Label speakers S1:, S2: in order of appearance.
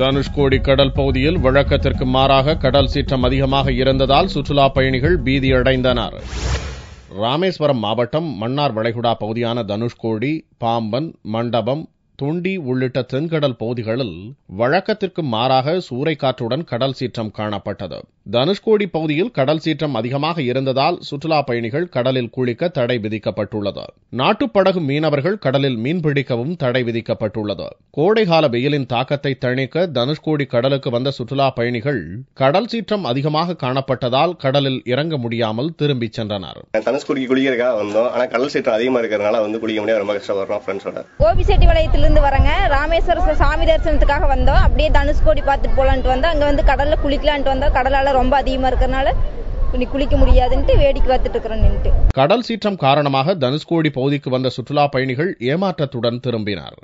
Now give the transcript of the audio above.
S1: தனுஷ்கோடி கடல் பகுதியில் வழக்கத்திற்கு மாறாக கடல் சீற்றம் அதிகமாக இருந்ததால் சுற்றுலா பயணிகள் பீதியடைந்தனர் ராமேஸ்வரம் மாவட்டம் மன்னார் வளைகுடா பகுதியான தனுஷ்கோடி பாம்பன் மண்டபம் தொண்டி உள்ளிட்ட தென்கடல் பகுதிகளில் வழக்கத்திற்கு மாறாக சூறைக்காற்றுடன் கடல் சீற்றம் காணப்பட்டது தனுஷ்கோடி பகுதியில் கடல் சீற்றம் அதிகமாக இருந்ததால் சுற்றுலா பயணிகள் கடலில் குளிக்க தடை விதிக்கப்பட்டுள்ளது படகு மீனவர்கள் கடலில் மீன்பிடிக்கவும் தடை விதிக்கப்பட்டுள்ளது கோடைகால வெயிலின் தாக்கத்தை தணிக்க தனுஷ்கோடி கடலுக்கு வந்த சுற்றுலா பயணிகள் கடல் சீற்றம் அதிகமாக காணப்பட்டதால் கடலில் இறங்க முடியாமல் திரும்பி சென்றனர்
S2: தனுஷ்கோடிக்கு குளிக்கிறதுக்காக வந்தோம் ஆனா கடல் சீற்றம் அதிகமா இருக்கிறதுனால வந்து குளிக்க முடியாது ரொம்ப கஷ்டப்படுறோம் ஃப்ரெண்ட்ஸோட
S3: கோபிசெட்டி வளையத்திலிருந்து வரங்க ராமேஸ்வர சாமி தரிசனத்துக்காக வந்தோம் அப்படியே தனுஷ்கோடி பார்த்துட்டு போலான்ட்டு வந்தோம் அங்க வந்து கடல்ல குளிக்கலான்ட்டு வந்தோம் கடலால ரொம்ப அதிகமா இருக்கிறனால நீ குளிக்க முடியாதுன்ட்டு வேடிக்கை பார்த்துட்டு இருக்கிறேன்ட்டு
S1: கடல் சீற்றம் காரணமாக தனுஷ்கோடி பகுதிக்கு வந்த சுற்றுலா பயணிகள் ஏமாற்றத்துடன் திரும்பினார்